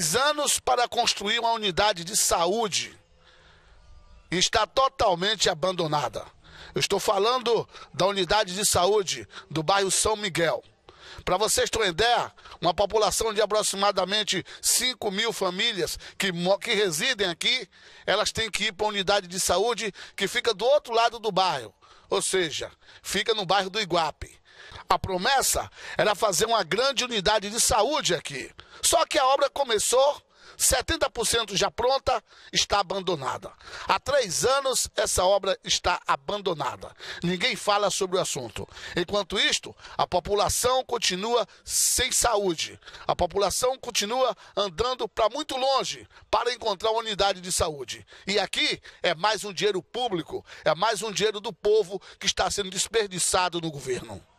10 anos para construir uma unidade de saúde e está totalmente abandonada. Eu estou falando da unidade de saúde do bairro São Miguel. Para vocês terem ideia, uma população de aproximadamente 5 mil famílias que, que residem aqui, elas têm que ir para a unidade de saúde que fica do outro lado do bairro, ou seja, fica no bairro do Iguape. A promessa era fazer uma grande unidade de saúde aqui. Só que a obra começou 70% já pronta, está abandonada. Há três anos, essa obra está abandonada. Ninguém fala sobre o assunto. Enquanto isto, a população continua sem saúde. A população continua andando para muito longe para encontrar uma unidade de saúde. E aqui é mais um dinheiro público, é mais um dinheiro do povo que está sendo desperdiçado no governo.